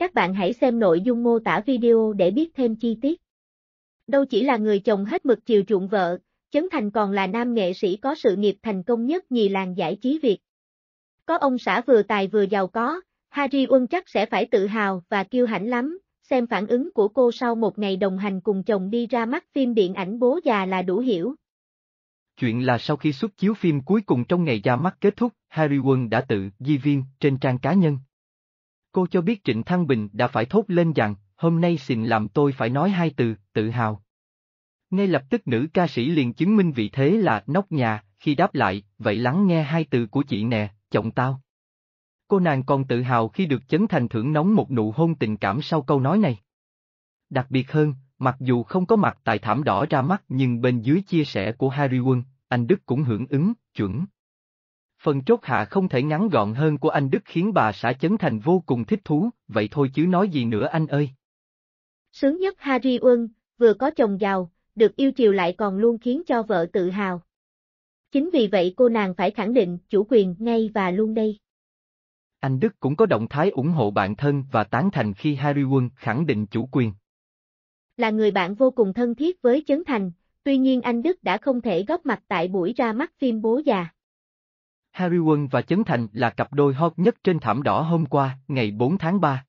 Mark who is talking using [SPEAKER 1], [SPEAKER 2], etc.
[SPEAKER 1] Các bạn hãy xem nội dung mô tả video để biết thêm chi tiết. Đâu chỉ là người chồng hết mực chiều chuộng vợ, Chấn Thành còn là nam nghệ sĩ có sự nghiệp thành công nhất nhì làng giải trí Việt. Có ông xã vừa tài vừa giàu có, Harry Uân chắc sẽ phải tự hào và kiêu hãnh lắm, xem phản ứng của cô sau một ngày đồng hành cùng chồng đi ra mắt phim điện ảnh Bố già là đủ hiểu.
[SPEAKER 2] Chuyện là sau khi xuất chiếu phim cuối cùng trong ngày ra mắt kết thúc, Harry Won đã tự di viên trên trang cá nhân Cô cho biết Trịnh Thăng Bình đã phải thốt lên rằng, hôm nay xin làm tôi phải nói hai từ, tự hào. Ngay lập tức nữ ca sĩ liền chứng minh vị thế là nóc nhà, khi đáp lại, vậy lắng nghe hai từ của chị nè, chồng tao. Cô nàng còn tự hào khi được chấn thành thưởng nóng một nụ hôn tình cảm sau câu nói này. Đặc biệt hơn, mặc dù không có mặt tại thảm đỏ ra mắt nhưng bên dưới chia sẻ của Harry Won, anh Đức cũng hưởng ứng, chuẩn. Phần chốt hạ không thể ngắn gọn hơn của anh Đức khiến bà xã Chấn Thành vô cùng thích thú, vậy thôi chứ nói gì nữa anh ơi.
[SPEAKER 1] Sướng nhất Harry Ri vừa có chồng giàu, được yêu chiều lại còn luôn khiến cho vợ tự hào. Chính vì vậy cô nàng phải khẳng định chủ quyền ngay và luôn đây.
[SPEAKER 2] Anh Đức cũng có động thái ủng hộ bạn thân và tán thành khi Harry Won khẳng định chủ quyền.
[SPEAKER 1] Là người bạn vô cùng thân thiết với Chấn Thành, tuy nhiên anh Đức đã không thể góp mặt tại buổi ra mắt phim Bố già.
[SPEAKER 2] Harry Won và Chấn Thành là cặp đôi hot nhất trên thảm đỏ hôm qua, ngày 4 tháng 3.